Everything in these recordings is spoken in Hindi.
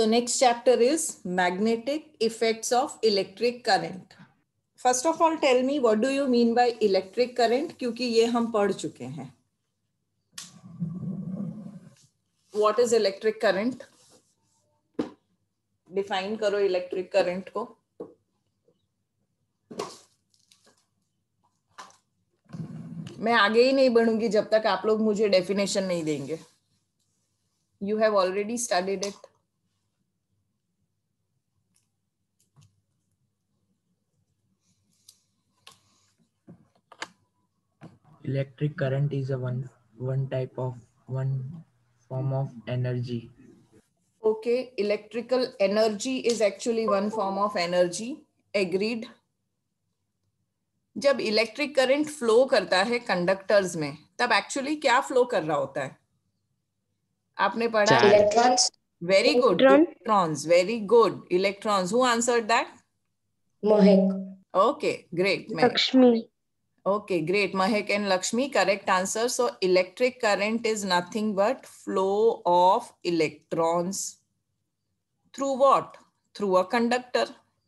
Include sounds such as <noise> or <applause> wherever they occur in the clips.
So next chapter is magnetic effects of electric current. First of all tell me what do you mean by electric current क्योंकि ये हम पढ़ चुके हैं what is electric current define करो इलेक्ट्रिक current को मैं आगे ही नहीं बढ़ूंगी जब तक आप लोग मुझे डेफिनेशन नहीं देंगे you have already studied it electric current is a one one type of one form of energy okay electrical energy is actually one form of energy agreed जब इलेक्ट्रिक करंट फ्लो करता है कंडक्टर्स में तब एक्चुअली क्या फ्लो कर रहा होता है आपने पढ़ा electrons very good electrons very good electrons who answer that Mohit okay great Lakshmi Okay, great. Mahek and Lakshmi, correct answer. So electric current is nothing but flow of electrons. Through what? Through a conductor.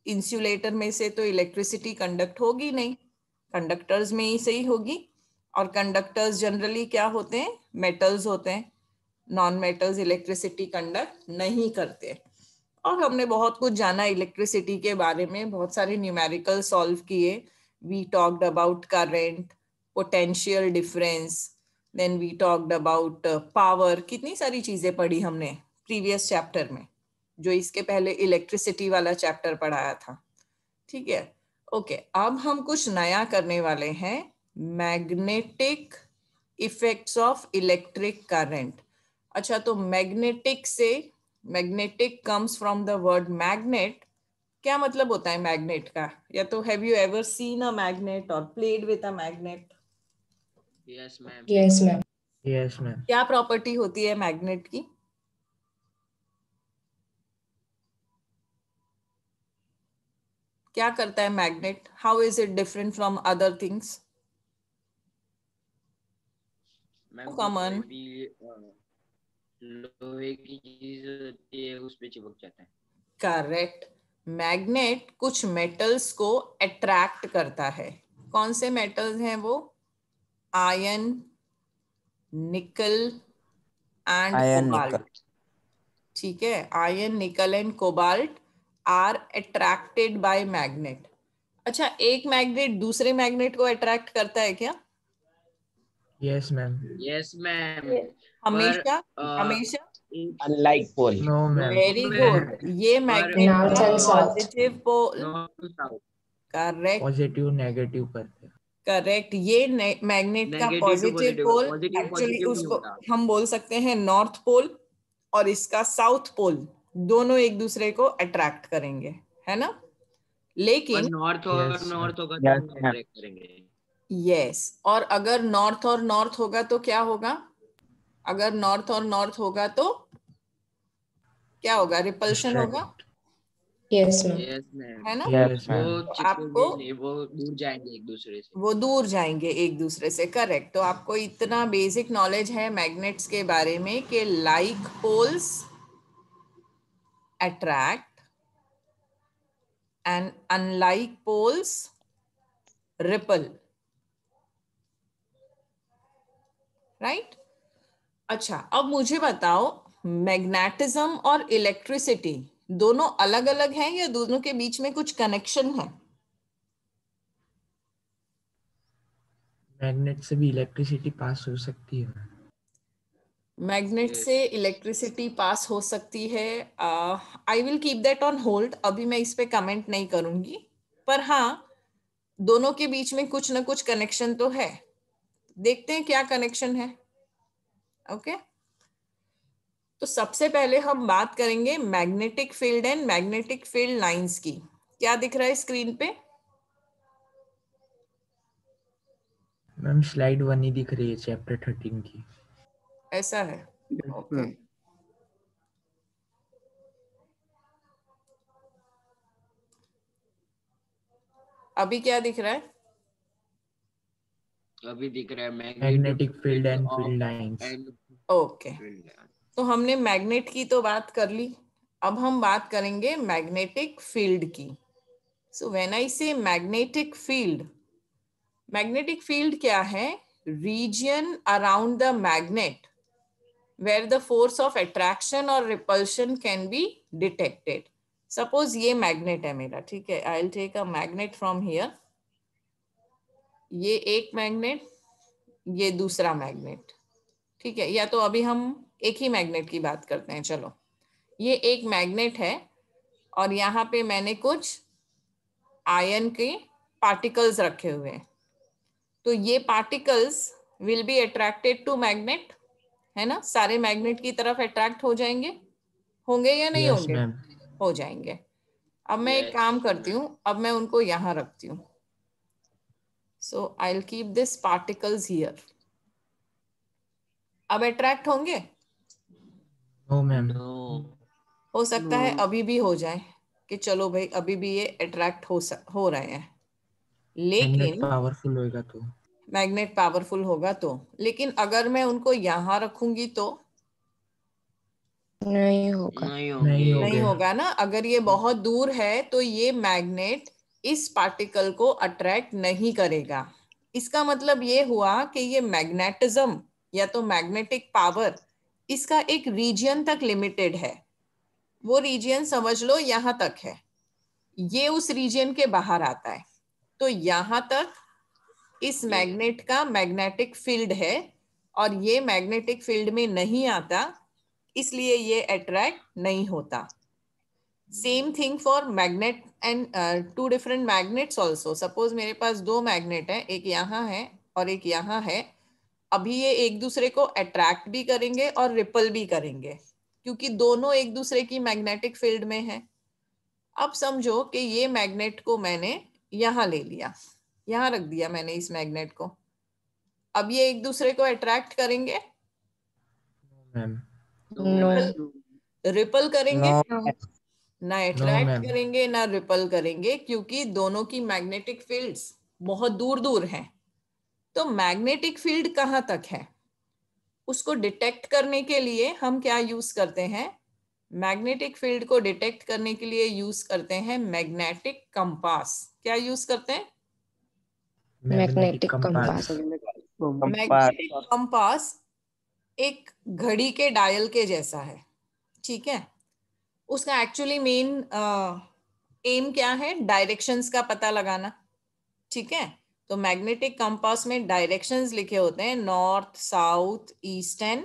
Insulator में से तो इलेक्ट्रिसिटी कंडक्ट होगी नहीं कंडक्टर्स में ही सही होगी और कंडक्टर्स जनरली क्या होते हैं मेटल्स होते हैं नॉन मेटल्स इलेक्ट्रिसिटी कंडक्ट नहीं करते और हमने बहुत कुछ जाना इलेक्ट्रिसिटी के बारे में बहुत सारे न्यूमेरिकल सॉल्व किए we talked about current potential difference then we talked about power कितनी सारी चीजें पढ़ी हमने प्रीवियस चैप्टर में जो इसके पहले इलेक्ट्रिसिटी वाला चैप्टर पढ़ाया था ठीक है ओके okay, अब हम कुछ नया करने वाले हैं magnetic effects of electric current अच्छा तो मैग्नेटिक से magnetic comes from the word magnet क्या मतलब होता है मैग्नेट का या तो have you ever seen a magnet और played with a magnet yes ma'am yes ma'am yes ma'am क्या प्रॉपर्टी होती है मैग्नेट की क्या करता है magnet how is it different from other things common लोहे की चीज होती है उस पे चिपक जाता है करेक्ट मैग्नेट कुछ मेटल्स को अट्रैक्ट करता है कौन से मेटल्स हैं वो आयन निकल एंड कोबाल्ट ठीक है iron nickel and cobalt are attracted by magnet अच्छा एक मैग्नेट दूसरे मैग्नेट को अट्रैक्ट करता है क्या यस मैम यस मैम हमेशा हमेशा अनलाइक पोल वेरी गुड ये magnetic positive pole correct positive negative करते करेक्ट ये मैग्नेट का पॉजिटिव पोल एक्चुअली उसको हम बोल सकते हैं नॉर्थ पोल और इसका साउथ पोल दोनों एक दूसरे को अट्रैक्ट करेंगे है ना लेकिन नॉर्थ और नॉर्थ होगा यस तो और अगर नॉर्थ और नॉर्थ होगा तो क्या होगा अगर नॉर्थ और नॉर्थ होगा तो क्या होगा रिपल्शन होगा यस मैम है ना yes, तो आपको वो दूर जाएंगे एक दूसरे से वो दूर जाएंगे एक दूसरे से करेक्ट तो आपको इतना बेसिक नॉलेज है मैग्नेट्स के बारे में कि like poles attract and unlike poles repel right अच्छा अब मुझे बताओ मैग्नेटिज्म और इलेक्ट्रिसिटी दोनों अलग अलग हैं या दोनों के बीच में कुछ कनेक्शन है मैग्नेट से भी इलेक्ट्रिसिटी पास हो सकती है मैग्नेट से इलेक्ट्रिसिटी पास हो सकती है I will keep that on hold अभी मैं इस पे कमेंट नहीं करूंगी पर हाँ दोनों के बीच में कुछ ना कुछ कनेक्शन तो है देखते हैं क्या कनेक्शन है ओके तो सबसे पहले हम बात करेंगे magnetic field and magnetic field lines की क्या दिख रहा है स्क्रीन पे मैम स्लाइड वन ही दिख रही है चैप्टर थर्टीन की ऐसा है अभी क्या दिख रहा है अभी दिख रहा है magnetic field and field lines okay तो हमने मैग्नेट की तो बात कर ली अब हम बात करेंगे मैग्नेटिक फील्ड की सो व्हेन आई से मैग्नेटिक फील्ड मैग्नेटिक फील्ड क्या है region around the magnet where the force of attraction और repulsion can be detected suppose ये मैग्नेट है मेरा ठीक है I will take a magnet from here ये एक मैग्नेट ये दूसरा मैग्नेट ठीक है या तो अभी हम एक ही मैग्नेट की बात करते हैं चलो ये एक मैग्नेट है और यहाँ पे मैंने कुछ आयन के पार्टिकल्स रखे हुए हैं तो ये particles will be attracted to magnet है ना सारे मैग्नेट की तरफ अट्रैक्ट हो जाएंगे होंगे या नहीं yes, होंगे हो जाएंगे अब मैं yes. एक काम करती हूँ अब मैं उनको यहाँ रखती हूँ So I'll keep this particles here. अब attract होंगे? No ma'am. No. हो सकता no. है अभी भी हो जाए कि चलो भाई अभी भी ये अट्रैक्ट हो सक, हो रहे हैं लेकिन पावरफुल होगा तो मैग्नेट पावरफुल होगा तो लेकिन अगर मैं उनको यहाँ रखूंगी तो नहीं होगा नहीं होगा ना अगर ये बहुत दूर है तो ये मैग्नेट इस पार्टिकल को अट्रैक्ट नहीं करेगा इसका मतलब ये हुआ कि ये मैग्नेटिज्म या तो मैग्नेटिक पावर इसका एक रीजन तक लिमिटेड है वो रीजन समझ लो यहाँ तक है ये उस रीजन के बाहर आता है तो यहां तक इस मैग्नेट का मैग्नेटिक फील्ड है और ये मैग्नेटिक फील्ड में नहीं आता इसलिए ये अट्रैक्ट नहीं होता same thing for magnet and two different magnets also suppose मेरे पास दो मैग्नेट है एक यहाँ है और एक यहाँ है अभी ये एक दूसरे को अट्रैक्ट भी करेंगे और रिपल भी करेंगे क्योंकि दोनों एक दूसरे की मैग्नेटिक फील्ड में है अब समझो कि ये मैग्नेट को मैंने यहाँ ले लिया यहाँ रख दिया मैंने इस मैग्नेट को अब ये एक दूसरे को अट्रैक्ट करेंगे no, रिपल करेंगे no. ना अट्रैक्ट करेंगे ना रिपल करेंगे क्योंकि दोनों की मैग्नेटिक फील्ड्स बहुत दूर दूर हैं तो मैग्नेटिक फील्ड कहाँ तक है उसको डिटेक्ट करने के लिए हम क्या यूज करते हैं मैग्नेटिक फील्ड को डिटेक्ट करने के लिए यूज करते हैं मैग्नेटिक कंपास क्या यूज करते हैं मैग्नेटिक कंपास मैग्नेटिक कंपास एक घड़ी के डायल के जैसा है ठीक है उसका एक्चुअली मेन एम क्या है डायरेक्शंस का पता लगाना ठीक है तो मैग्नेटिक कंपास में डायरेक्शंस लिखे होते हैं north south east and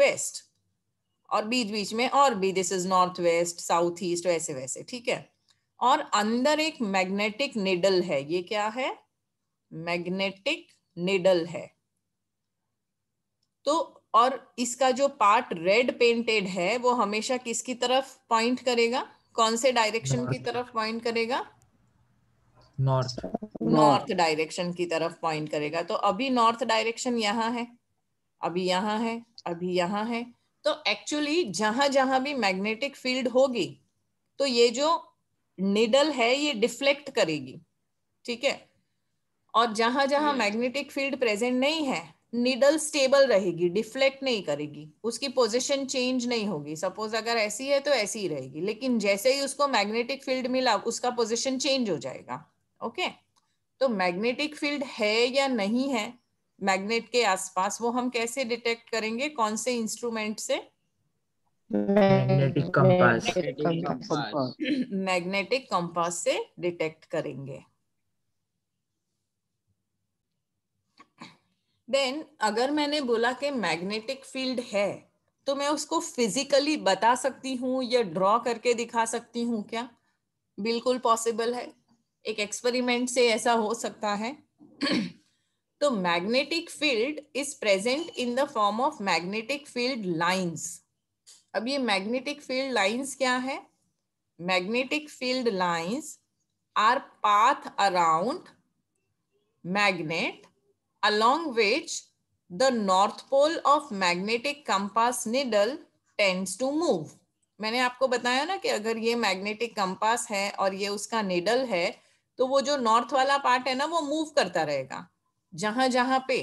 west और बीच बीच में और भी this is north west south east वैसे वैसे ठीक है और अंदर एक मैग्नेटिक निडल है ये क्या है मैग्नेटिक निडल है तो और इसका जो पार्ट रेड पेंटेड है वो हमेशा किसकी तरफ पॉइंट करेगा कौन से डायरेक्शन की तरफ पॉइंट करेगा नॉर्थ नॉर्थ डायरेक्शन की तरफ पॉइंट करेगा तो अभी नॉर्थ डायरेक्शन यहाँ है अभी यहाँ है अभी यहाँ है तो एक्चुअली जहां जहां भी मैग्नेटिक फील्ड होगी तो ये जो निडल है ये डिफ्लेक्ट करेगी ठीक है और जहां जहां मैग्नेटिक फील्ड प्रेजेंट नहीं है नीडल स्टेबल रहेगी डिफ्लेक्ट नहीं करेगी उसकी पोजिशन चेंज नहीं होगी सपोज अगर ऐसी है तो ऐसी ही रहेगी लेकिन जैसे ही उसको मैग्नेटिक फील्ड मिला उसका पोजिशन चेंज हो जाएगा ओके तो मैग्नेटिक फील्ड है या नहीं है मैग्नेट के आसपास वो हम कैसे डिटेक्ट करेंगे कौन से इंस्ट्रूमेंट से मैग्नेटिक कंपास मैग्नेटिक कंपास से डिटेक्ट करेंगे देन अगर मैंने बोला कि मैग्नेटिक फील्ड है तो मैं उसको फिजिकली बता सकती हूँ या ड्रॉ करके दिखा सकती हूँ क्या बिल्कुल पॉसिबल है एक एक्सपेरिमेंट से ऐसा हो सकता है <clears throat> तो magnetic field is present in the form of magnetic field lines अब ये मैग्नेटिक फील्ड लाइंस क्या है magnetic field lines are path around magnet along which the north pole of magnetic compass needle tends to move. मैंने आपको बताया ना कि अगर ये मैग्नेटिक कंपास है और ये उसका निडल है तो वो जो नॉर्थ वाला पार्ट है ना वो मूव करता रहेगा जहां जहां पे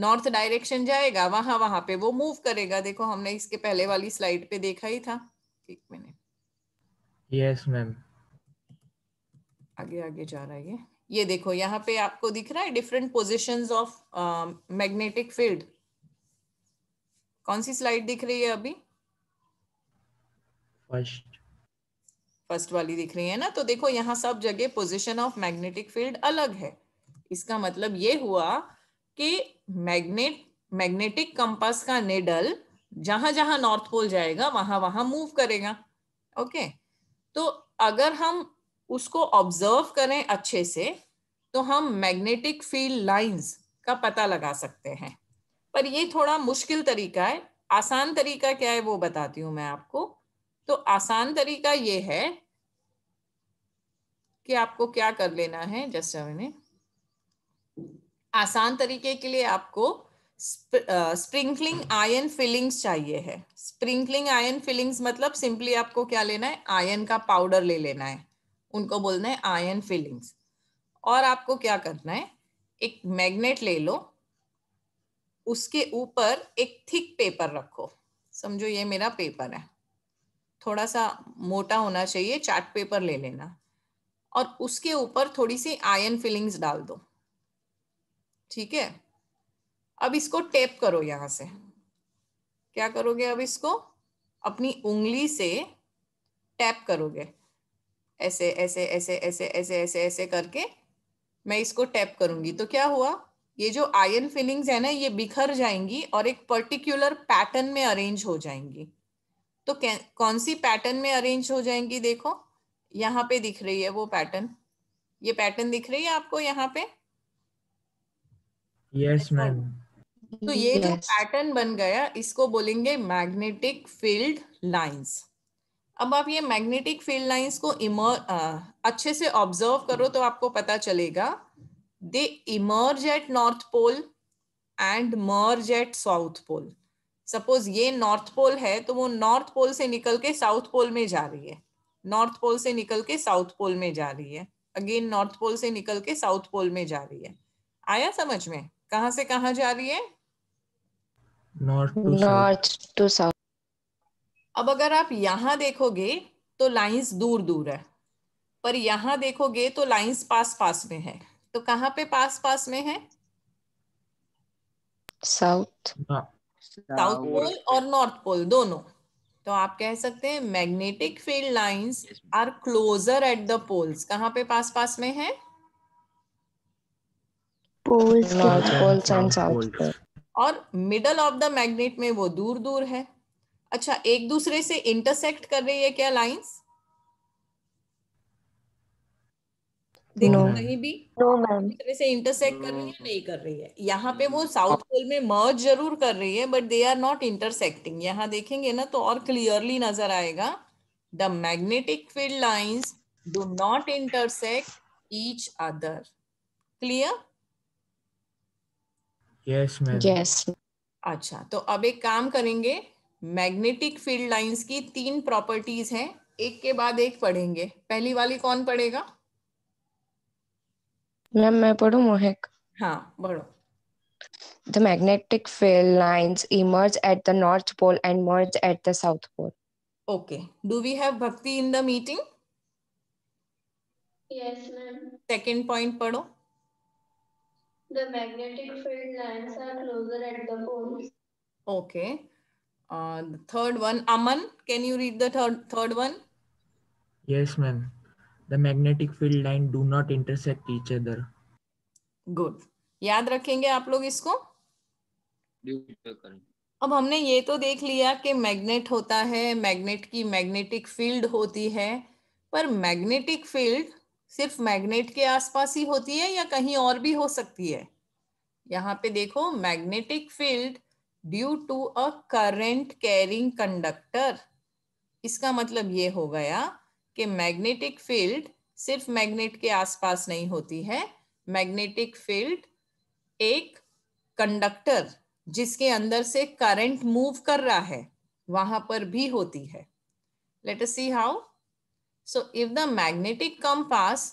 नॉर्थ डायरेक्शन जाएगा वहां वहां पे वो मूव करेगा देखो हमने इसके पहले वाली स्लाइड पे देखा ही था एक मिनट यस मैम आगे आगे जा रहा है ये ये देखो यहाँ पे आपको दिख रहा है different position of magnetic field कौन सी स्लाइड दिख रही है अभी फर्स्ट फर्स्ट वाली दिख रही है ना तो देखो यहाँ सब जगह पोजिशन ऑफ मैग्नेटिक फील्ड अलग है इसका मतलब ये हुआ कि मैग्नेट मैग्नेटिक कंपास का नेडल जहां जहां नॉर्थ पोल जाएगा वहां वहां मूव करेगा ओके okay? तो अगर हम उसको ऑब्जर्व करें अच्छे से तो हम मैग्नेटिक फील्ड लाइंस का पता लगा सकते हैं पर ये थोड़ा मुश्किल तरीका है आसान तरीका क्या है वो बताती हूँ मैं आपको तो आसान तरीका ये है कि आपको क्या कर लेना है जस्ट मैंने आसान तरीके के लिए आपको स्प्रिंकलिंग आयन फिलिंग्स चाहिए है स्प्रिंकलिंग आयन फिलिंग्स मतलब सिंपली आपको क्या लेना है आयन का पाउडर ले लेना है उनको बोलना है आयन फिलिंग्स और आपको क्या करना है एक मैग्नेट ले लो उसके ऊपर एक थिक पेपर रखो समझो ये मेरा पेपर है थोड़ा सा मोटा होना चाहिए चार्ट पेपर ले लेना और उसके ऊपर थोड़ी सी आयन फिलिंग्स डाल दो ठीक है अब इसको टेप करो यहां से क्या करोगे अब इसको अपनी उंगली से टैप करोगे ऐसे ऐसे ऐसे ऐसे ऐसे ऐसे ऐसे करके मैं इसको टैप करूंगी तो क्या हुआ ये जो आयन फिलिंग्स है ना ये बिखर जाएंगी और एक पर्टिकुलर पैटर्न में अरेंज हो जाएंगी तो कौन सी पैटर्न में अरेंज हो जाएंगी देखो यहाँ पे दिख रही है वो पैटर्न ये पैटर्न दिख रही है आपको यहाँ पे यस मैम तो ये yes. जो पैटर्न बन गया इसको बोलेंगे मैग्नेटिक फील्ड लाइंस अब आप ये मैग्नेटिक फील्ड लाइंस को इमर अच्छे से ऑब्जर्व करो तो आपको पता चलेगा they emerge at north pole and merge at south pole suppose ये नॉर्थ पोल है तो वो नॉर्थ पोल से निकल के साउथ पोल में जा रही है नॉर्थ पोल से निकल के साउथ पोल में जा रही है अगेन नॉर्थ पोल से निकल के साउथ पोल में जा रही है आया समझ में कहा से कहा जा रही है नॉर्थ टू साउथ अब अगर आप यहां देखोगे तो लाइंस दूर दूर है पर यहां देखोगे तो लाइंस पास पास में है तो कहां पे पास पास में है साउथ साउथ पोल और नॉर्थ पोल दोनों तो आप कह सकते हैं magnetic field lines are closer at the poles कहां पे पास पास में है poles north poles and south और मिडल ऑफ द मैग्नेट में वो दूर दूर है अच्छा एक दूसरे से इंटरसेक्ट कर रही है क्या लाइंस देखो no. कहीं भी no, दूसरे से इंटरसेक्ट no. कर रही है नहीं कर रही है यहाँ पे वो साउथ पोल में मर्ज जरूर कर रही है but they are not intersecting यहाँ देखेंगे ना तो और क्लियरली नजर आएगा the magnetic field lines do not intersect each other clear yes ma'am yes अच्छा तो अब एक काम करेंगे मैग्नेटिक फील्ड लाइंस की तीन प्रॉपर्टीज हैं एक के बाद एक पढ़ेंगे पहली वाली कौन पढ़ेगा मैम मैं पढ़ू मोहक हाँ बढ़ो the magnetic field lines emerge at the north pole and merge at the south pole okay do we have Bhakti in the meeting second point पढ़ो The magnetic field lines are closer at the poles. Okay. Uh, the third one, Aman, can you read the third, third one? Yes, ma'am. The magnetic field line do not intersect each other. Good. याद रखेंगे आप लोग इसको अब हमने ये तो देख लिया कि मैग्नेट होता है मैग्नेट की मैग्नेटिक फील्ड होती है पर मैग्नेटिक फील्ड सिर्फ मैग्नेट के आसपास ही होती है या कहीं और भी हो सकती है यहाँ पे देखो magnetic field due to a current carrying conductor इसका मतलब ये हो गया कि मैग्नेटिक फील्ड सिर्फ मैग्नेट के आसपास नहीं होती है मैग्नेटिक फील्ड एक कंडक्टर जिसके अंदर से करंट मूव कर रहा है वहां पर भी होती है let see how so if the magnetic magnetic compass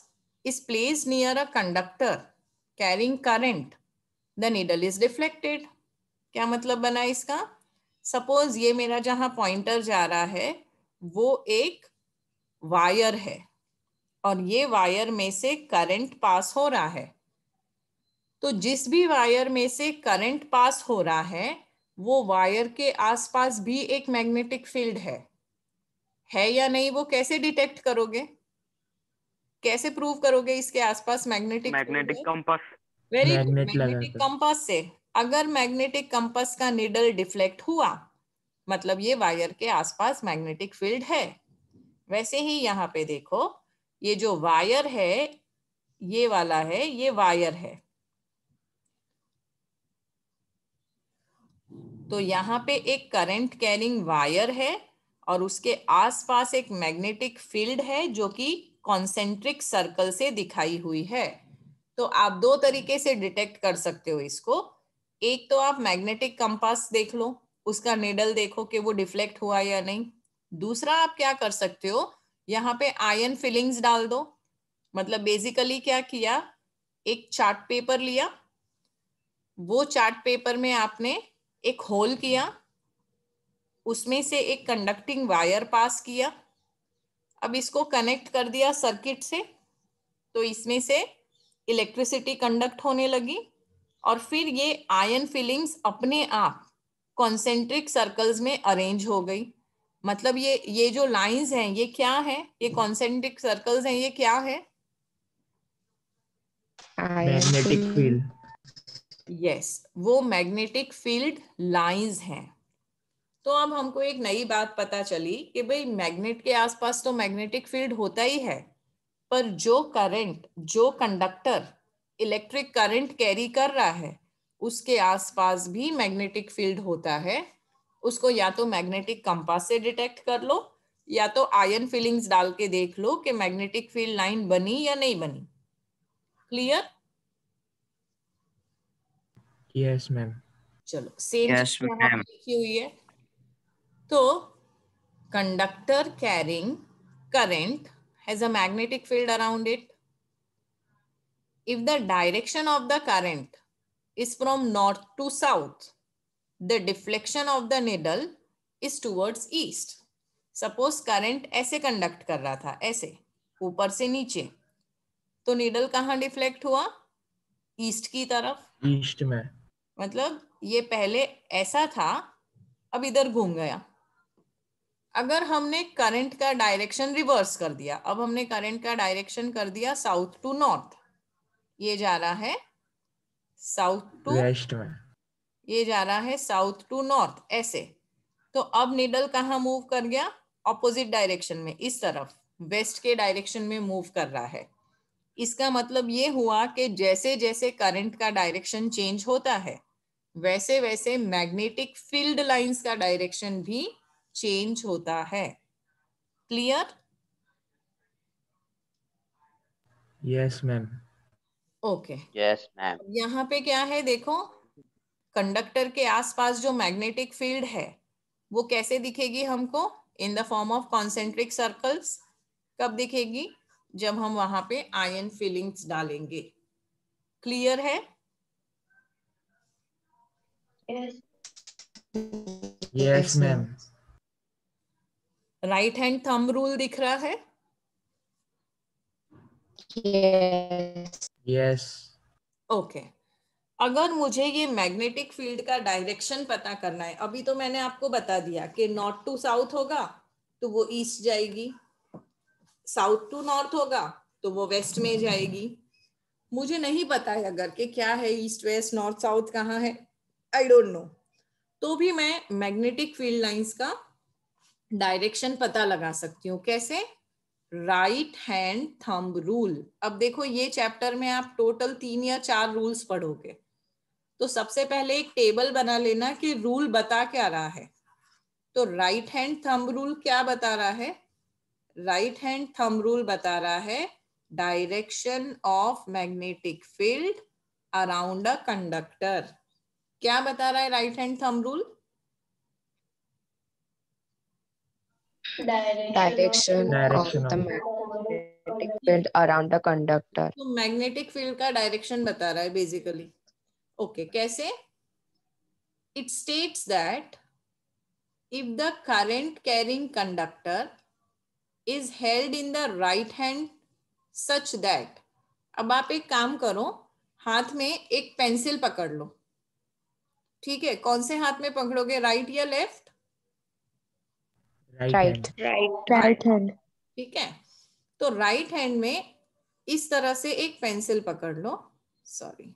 is place near a conductor carrying current the needle is reflected क्या मतलब बना इसका सपोज ये मेरा जहां पॉइंटर जा रहा है वो एक वायर है और ये वायर में से करंट पास हो रहा है तो जिस भी वायर में से करंट पास हो रहा है वो वायर के आसपास भी एक मैग्नेटिक फील्ड है है या नहीं वो कैसे डिटेक्ट करोगे कैसे प्रूव करोगे इसके आसपास magnetic magnetic compass very magnetic compass से अगर मैग्नेटिक कंपस का निडल डिफ्लेक्ट हुआ मतलब ये वायर के आसपास मैग्नेटिक फील्ड है वैसे ही यहाँ पे देखो ये जो वायर है ये वाला है ये वायर है तो यहाँ पे एक करंट कैरिंग वायर है और उसके आसपास एक मैग्नेटिक फील्ड है जो कि कॉन्सेंट्रिक सर्कल से दिखाई हुई है तो आप दो तरीके से डिटेक्ट कर सकते हो इसको एक तो आप मैग्नेटिक कंपास देख लो उसका नेडल देखो कि वो डिफ्लेक्ट हुआ या नहीं दूसरा आप क्या कर सकते हो यहाँ पे आयन फिलिंग्स डाल दो मतलब बेसिकली क्या किया एक चार्ट पेपर लिया वो चार्ट पेपर में आपने एक होल किया उसमें से एक कंडक्टिंग वायर पास किया अब इसको कनेक्ट कर दिया सर्किट से तो इसमें से इलेक्ट्रिसिटी कंडक्ट होने लगी और फिर ये आयन फिलिंग्स अपने आप कॉन्सेंट्रिक सर्कल्स में अरेंज हो गई मतलब ये ये जो लाइंस हैं ये क्या है ये कॉन्सेंट्रिक सर्कल्स हैं ये क्या है मैग्नेटिक फील्ड यस वो मैग्नेटिक फील्ड लाइंस हैं तो अब हमको एक नई बात पता चली कि भाई मैग्नेट के आसपास तो मैग्नेटिक फील्ड होता ही है पर जो करंट जो कंडक्टर इलेक्ट्रिक करंट कैरी कर रहा है उसके आसपास भी मैग्नेटिक फील्ड होता है उसको या तो मैग्नेटिक कंपास से डिटेक्ट कर लो या तो आयन फीलिंग्स डाल के देख लो कि मैग्नेटिक फील्ड लाइन बनी या नहीं बनी क्लियर यस मैम चलो सेम yes, लिखी हुई है तो conductor carrying current has a magnetic field around it if the direction of the current is from north to south, the deflection of the needle is towards east. सपोज current ऐसे कंडक्ट कर रहा था ऐसे ऊपर से नीचे तो needle कहाँ डिफ्लेक्ट हुआ ईस्ट की तरफ ईस्ट में मतलब ये पहले ऐसा था अब इधर घूम गया अगर हमने करंट का डायरेक्शन रिवर्स कर दिया अब हमने करंट का डायरेक्शन कर दिया साउथ टू नॉर्थ ये जा रहा है साउथ टू वेस्ट में ये जा रहा है साउथ टू नॉर्थ ऐसे तो अब निडल कहा मूव कर गया ऑपोजिट डायरेक्शन में इस तरफ वेस्ट के डायरेक्शन में मूव कर रहा है इसका मतलब ये हुआ कि जैसे जैसे करंट का डायरेक्शन चेंज होता है वैसे वैसे मैग्नेटिक फील्ड लाइंस का डायरेक्शन भी चेंज होता है clear yes ma'am okay yes ma'am यहाँ पे क्या है देखो कंडक्टर के आसपास जो मैग्नेटिक फील्ड है वो कैसे दिखेगी हमको in the form of concentric circles कब दिखेगी जब हम वहां पे आयन फिलिंग्स डालेंगे क्लियर है yes ma'am right hand thumb rule दिख रहा है yes yes okay अगर मुझे ये मैग्नेटिक फील्ड का डायरेक्शन पता करना है अभी तो मैंने आपको बता दिया कि नॉर्थ टू साउथ होगा तो वो ईस्ट जाएगी साउथ टू नॉर्थ होगा तो वो वेस्ट में जाएगी मुझे नहीं पता है अगर कि क्या है ईस्ट वेस्ट नॉर्थ साउथ कहाँ है आई डोंट नो तो भी मैं मैग्नेटिक फील्ड लाइंस का डायरेक्शन पता लगा सकती हूँ कैसे राइट हैंड थंब रूल अब देखो ये चैप्टर में आप टोटल तीन या चार रूल्स पढ़ोगे तो सबसे पहले एक टेबल बना लेना कि रूल बता क्या रहा है तो राइट हैंड थंब रूल क्या बता रहा है राइट हैंड थंब रूल बता रहा है direction of magnetic field around a conductor क्या बता रहा है right hand thumb rule direction magnetic field around conductor तो मैग्नेटिक फील्ड का डायरेक्शन बता रहा है बेसिकली ओके okay, कैसे it states that if the current carrying conductor is held in the right hand such that अब आप एक काम करो हाथ में एक पेंसिल पकड़ लो ठीक है कौन से हाथ में पकड़ोगे राइट या left right right right hand ठीक है तो राइट हैंड में इस तरह से एक पेंसिल पकड़ लो सॉरी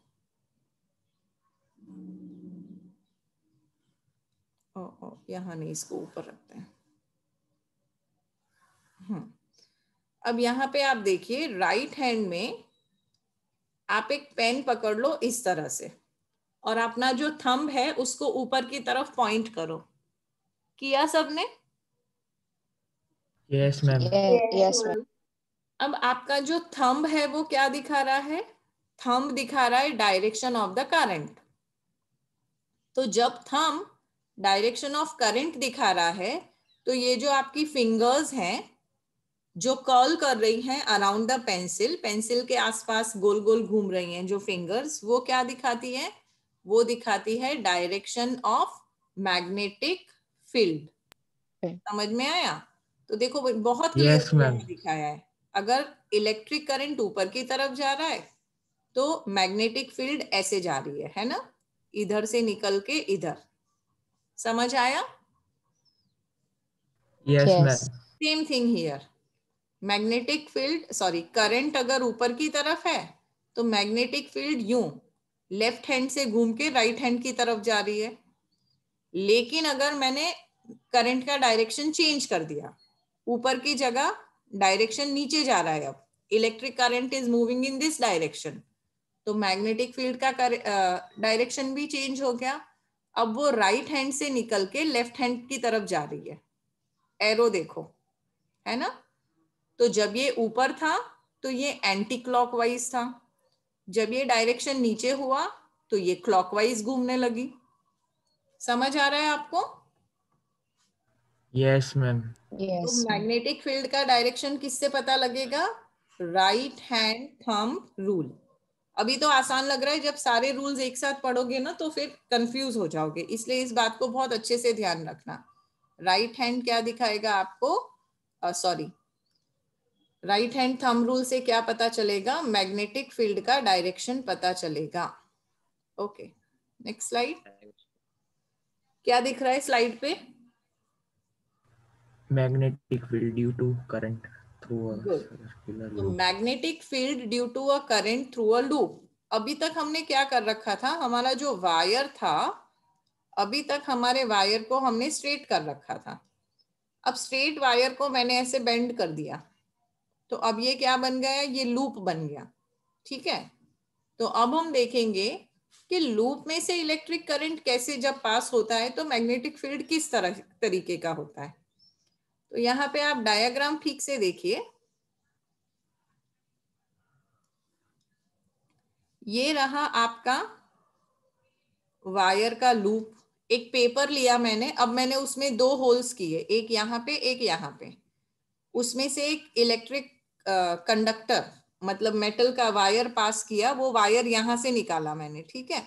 ओ, ओ यहाँ नहीं इसको ऊपर रखते हैं हम्म अब यहाँ पे आप देखिए राइट हैंड में आप एक पेन पकड़ लो इस तरह से और अपना जो थंब है उसको ऊपर की तरफ पॉइंट करो किया सबने यस मैम यस मैम अब आपका जो थंब है वो क्या दिखा रहा है थंब दिखा रहा है डायरेक्शन ऑफ द करंट तो जब थंब डायरेक्शन ऑफ करंट दिखा रहा है तो ये जो आपकी फिंगर्स हैं जो कॉल कर रही हैं अराउंड द पेंसिल पेंसिल के आसपास गोल गोल घूम रही हैं जो फिंगर्स वो क्या दिखाती है वो दिखाती है डायरेक्शन ऑफ मैग्नेटिक फील्ड समझ में आया तो देखो बहुत yes, दिखाया है अगर इलेक्ट्रिक करंट ऊपर की तरफ जा रहा है तो मैग्नेटिक फील्ड ऐसे जा रही है है ना इधर से निकल के इधर समझ आया same thing here magnetic field sorry current अगर ऊपर की तरफ है तो magnetic field you left hand से घूम के राइट हैंड की तरफ जा रही है लेकिन अगर मैंने करंट का डायरेक्शन चेंज कर दिया ऊपर की जगह डायरेक्शन नीचे जा रहा है अब electric current is moving in this direction तो मैग्नेटिक फील्ड का डायरेक्शन uh, भी चेंज हो गया अब वो राइट right हैंड से निकल के लेफ्ट हैंड की तरफ जा रही है एरो देखो है ना तो जब ये ऊपर था तो ये एंटी क्लॉकवाइज था जब ये डायरेक्शन नीचे हुआ तो ये क्लॉकवाइज घूमने लगी समझ आ रहा है आपको yes ma'am yes magnetic field का डायरेक्शन किससे पता लगेगा राइट हैंड थम रूल अभी तो आसान लग रहा है जब सारे रूल्स एक साथ पढ़ोगे ना तो फिर कंफ्यूज हो जाओगे इसलिए इस बात को बहुत अच्छे से ध्यान रखना राइट right हैंड क्या दिखाएगा आपको sorry right hand thumb rule से क्या पता चलेगा मैग्नेटिक फील्ड का डायरेक्शन पता चलेगा ओके नेक्स्ट स्लाइड क्या दिख रहा है स्लाइड पे magnetic field due to current through a Good. circular loop. Magnetic field due to a current through a loop. अभी तक हमने क्या कर रखा था हमारा जो वायर था अभी तक हमारे वायर को हमने स्ट्रेट कर रखा था अब स्ट्रेट वायर को मैंने ऐसे बेंड कर दिया तो अब ये क्या बन गया ये लूप बन गया ठीक है तो अब हम देखेंगे कि लूप में से इलेक्ट्रिक करंट कैसे जब पास होता है तो मैग्नेटिक फील्ड किस तरह तरीके का होता है तो यहाँ पे आप डायग्राम ठीक से देखिए ये रहा आपका वायर का लूप एक पेपर लिया मैंने अब मैंने उसमें दो होल्स किए एक यहाँ पे एक यहाँ पे उसमें से एक इलेक्ट्रिक कंडक्टर मतलब मेटल का वायर पास किया वो वायर यहां से निकाला मैंने ठीक है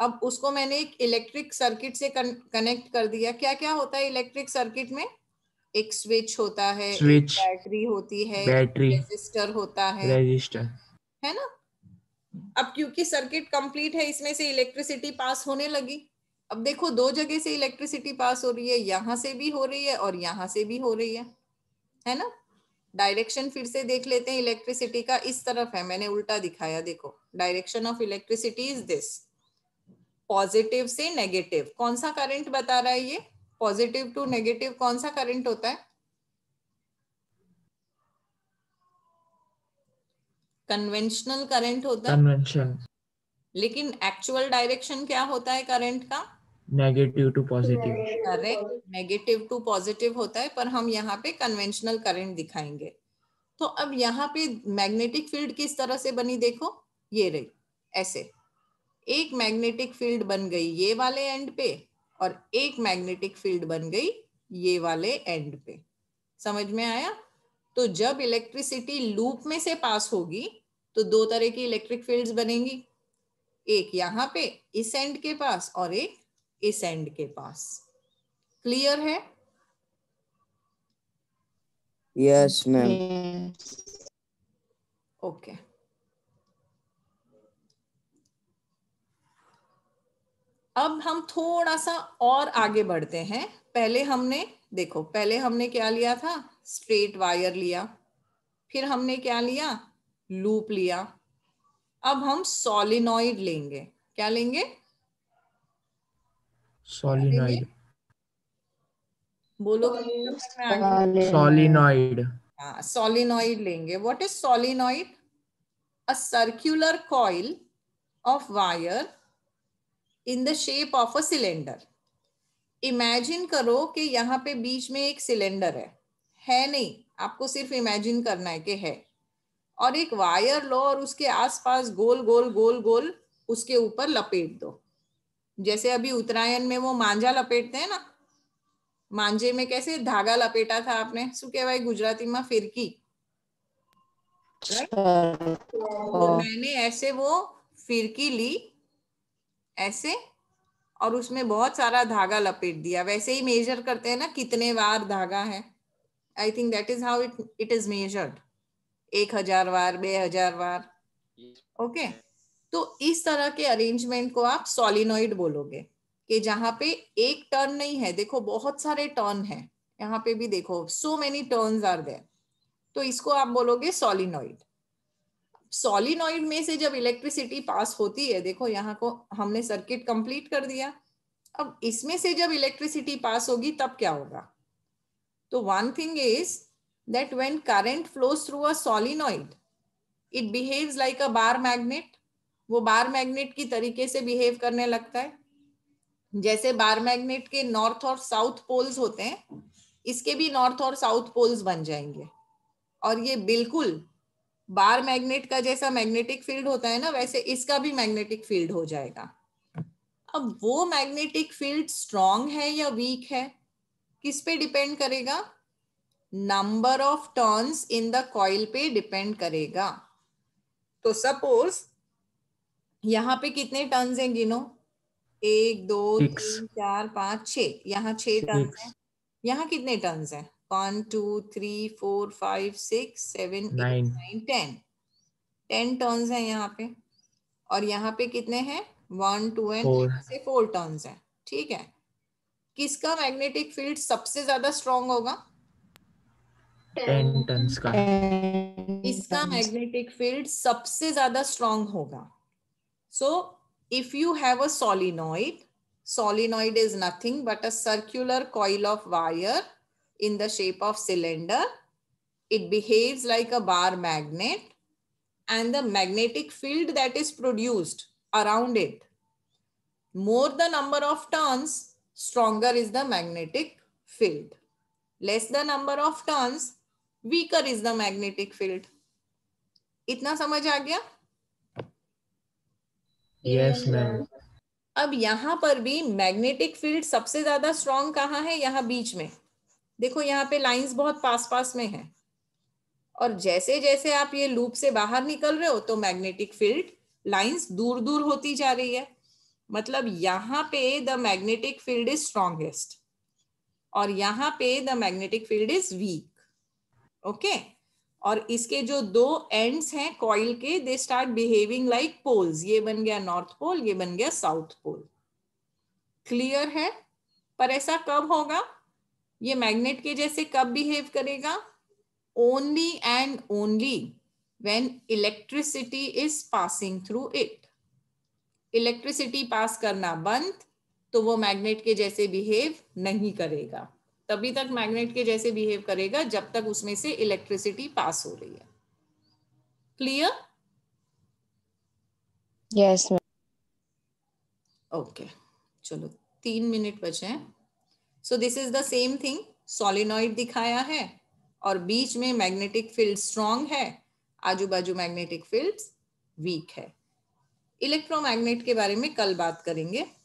अब उसको मैंने एक इलेक्ट्रिक सर्किट से कनेक्ट कर दिया क्या क्या होता है इलेक्ट्रिक सर्किट में एक स्विच होता है स्विच बैटरी होती है बैटरी रेजिस्टर होता है रेजिस्टर है ना अब क्योंकि सर्किट कंप्लीट है इसमें से इलेक्ट्रिसिटी पास होने लगी अब देखो दो जगह से इलेक्ट्रिसिटी पास हो रही है यहां से भी हो रही है और यहाँ से भी हो रही है है ना डायरेक्शन फिर से देख लेते हैं इलेक्ट्रिसिटी का इस तरफ है मैंने उल्टा दिखाया देखो direction of electricity is this positive से नेगेटिव कौन सा करंट बता रहा है ये पॉजिटिव टू नेगेटिव कौन सा करंट होता है कन्वेंशनल करंट होता Convention. है लेकिन एक्चुअल डायरेक्शन क्या होता है करंट का negative to positive correct negative to positive होता है पर हम यहाँ पे कन्वेंशनल करंट दिखाएंगे तो अब यहाँ पे मैग्नेटिक फील्ड किस तरह से बनी देखो ये रही ऐसे एक मैग्नेटिक फील्ड बन गई ये वाले एंड पे और एक मैग्नेटिक फील्ड बन गई ये वाले एंड पे समझ में आया तो जब इलेक्ट्रिसिटी लूप में से पास होगी तो दो तरह की इलेक्ट्रिक फील्ड्स बनेंगी एक यहाँ पे इस एंड के पास और एक इस एंड के पास क्लियर है यस yes, मैम थोड़ा सा और आगे बढ़ते हैं पहले हमने देखो पहले हमने क्या लिया था स्ट्रेट वायर लिया फिर हमने क्या लिया लूप लिया अब हम सोलिनॉइड लेंगे क्या लेंगे सोलिनॉइड बोलो तो सोलिनॉइड हाँ सोलिनॉइड लेंगे what is solenoid a circular coil of wire in the shape of a cylinder imagine करो कि यहाँ पे बीच में एक सिलेंडर है है नहीं आपको सिर्फ इमेजिन करना है कि है और एक वायर लो और उसके आसपास गोल गोल गोल गोल उसके ऊपर लपेट दो जैसे अभी उत्तरायण में वो मांझा लपेटते हैं ना मांझे में कैसे धागा लपेटा था आपने શું કહેવાય ગુજરાતીમાં ફિરકી तो मैंने ऐसे वो फिरकी ली ऐसे और उसमें बहुत सारा धागा लपेट दिया वैसे ही मेजर करते हैं ना कितने बार धागा है I think that is how it it is measured एक हजार बार बे हजार बार ओके okay? तो इस तरह के अरेंजमेंट को आप सोलिनोइड बोलोगे कि जहां पे एक टर्न नहीं है देखो बहुत सारे टर्न है यहाँ पे भी देखो so many turn are there तो इसको आप बोलोगे सोलिनोइड सॉलिनॉइड में से जब इलेक्ट्रिसिटी पास होती है देखो यहाँ को हमने सर्किट कंप्लीट कर दिया अब इसमें से जब इलेक्ट्रिसिटी पास होगी तब क्या होगा तो one thing is that when current flows through a solenoid it behaves like a bar magnet वो बार मैग्नेट की तरीके से बिहेव करने लगता है जैसे बार मैग्नेट के नॉर्थ और साउथ पोल्स होते हैं इसके भी नॉर्थ और साउथ पोल्स बन जाएंगे और ये बिल्कुल बार मैग्नेट का जैसा मैग्नेटिक फील्ड होता है ना वैसे इसका भी मैग्नेटिक फील्ड हो जाएगा अब वो मैग्नेटिक फील्ड स्ट्रांग है या वीक है किस पे डिपेंड करेगा number of turns in the coil पे डिपेंड करेगा तो सपोज यहाँ पे कितने टर्न्स हैं गिनो एक दो तीन चार पांच छ यहाँ छह टर्न्स हैं यहाँ कितने टर्न्स हैं One, two, three, four, five, six, seven, nine. eight, nine, ten. ten turns हैं यहाँ पे और यहाँ पे कितने हैं वन टू एंड से फोर टर्न्स हैं ठीक है किसका मैग्नेटिक फील्ड सबसे ज्यादा स्ट्रॉन्ग होगा टेन टर्न्स का इसका मैग्नेटिक फील्ड सबसे ज्यादा स्ट्रॉन्ग होगा so if you have a solenoid solenoid is nothing but a circular coil of wire in the shape of cylinder. It behaves like a bar magnet and the magnetic field that is produced around it. More the number of turns, stronger is the magnetic field. Less the number of turns, weaker is the magnetic field. itna samajh aa gaya yes, ma'am अब यहां पर भी मैग्नेटिक फील्ड सबसे ज्यादा स्ट्रॉन्ग कहाँ है यहाँ बीच में देखो यहाँ पे लाइंस बहुत पास पास में है और जैसे जैसे आप ये लूप से बाहर निकल रहे हो तो मैग्नेटिक फील्ड लाइंस दूर दूर होती जा रही है मतलब यहाँ पे the magnetic field is strongest और यहाँ पे the magnetic field is weak okay और इसके जो दो एंड्स हैं कॉइल के they start behaving like poles ये बन गया नॉर्थ पोल ये बन गया साउथ पोल क्लियर है पर ऐसा कब होगा ये मैग्नेट के जैसे कब बिहेव करेगा only and only when electricity is passing through it electricity pass करना बंद तो वो मैग्नेट के जैसे बिहेव नहीं करेगा तभी तक मैग्नेट के जैसे बिहेव करेगा जब तक उसमें से इलेक्ट्रिसिटी पास हो रही है क्लियर यस ओके चलो तीन मिनट बचे हैं so this is the same thing solenoid दिखाया है और बीच में मैग्नेटिक फील्ड स्ट्रांग है आजू बाजू मैग्नेटिक फील्ड वीक है इलेक्ट्रोमैग्नेट के बारे में कल बात करेंगे